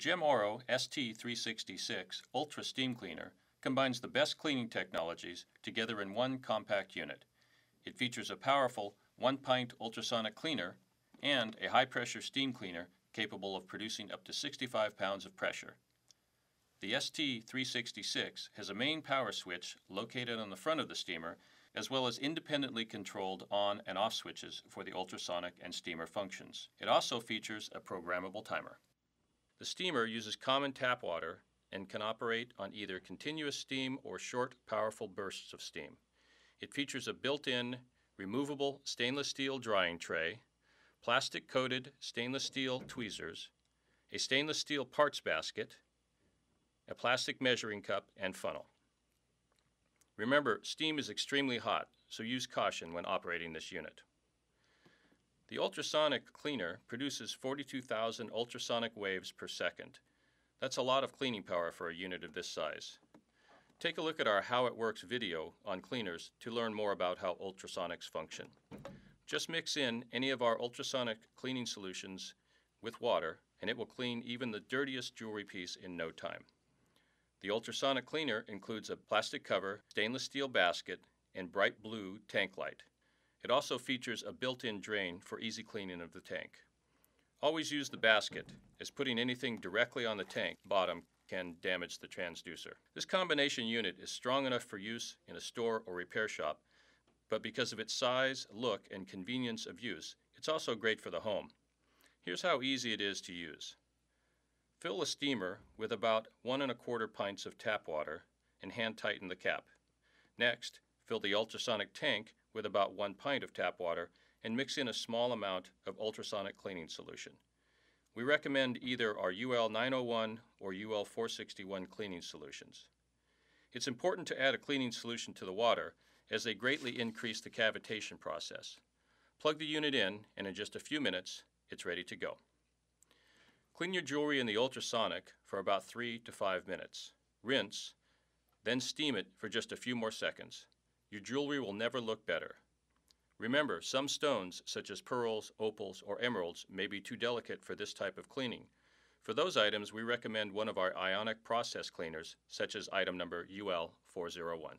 Jim Oro ST366 Ultra Steam Cleaner combines the best cleaning technologies together in one compact unit. It features a powerful one-pint ultrasonic cleaner and a high-pressure steam cleaner capable of producing up to 65 pounds of pressure. The ST366 has a main power switch located on the front of the steamer, as well as independently controlled on and off switches for the ultrasonic and steamer functions. It also features a programmable timer. The steamer uses common tap water and can operate on either continuous steam or short, powerful bursts of steam. It features a built-in, removable stainless steel drying tray, plastic-coated stainless steel tweezers, a stainless steel parts basket, a plastic measuring cup, and funnel. Remember, steam is extremely hot, so use caution when operating this unit. The ultrasonic cleaner produces 42,000 ultrasonic waves per second. That's a lot of cleaning power for a unit of this size. Take a look at our How It Works video on cleaners to learn more about how ultrasonics function. Just mix in any of our ultrasonic cleaning solutions with water and it will clean even the dirtiest jewelry piece in no time. The ultrasonic cleaner includes a plastic cover, stainless steel basket, and bright blue tank light. It also features a built-in drain for easy cleaning of the tank. Always use the basket, as putting anything directly on the tank bottom can damage the transducer. This combination unit is strong enough for use in a store or repair shop, but because of its size, look, and convenience of use, it's also great for the home. Here's how easy it is to use. Fill a steamer with about one and a quarter pints of tap water and hand tighten the cap. Next, fill the ultrasonic tank with about one pint of tap water and mix in a small amount of ultrasonic cleaning solution. We recommend either our UL 901 or UL 461 cleaning solutions. It's important to add a cleaning solution to the water as they greatly increase the cavitation process. Plug the unit in and in just a few minutes, it's ready to go. Clean your jewelry in the ultrasonic for about three to five minutes. Rinse, then steam it for just a few more seconds. Your jewelry will never look better. Remember, some stones, such as pearls, opals, or emeralds, may be too delicate for this type of cleaning. For those items, we recommend one of our ionic process cleaners, such as item number UL401.